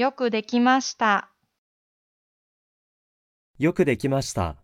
よくできました。よくできました。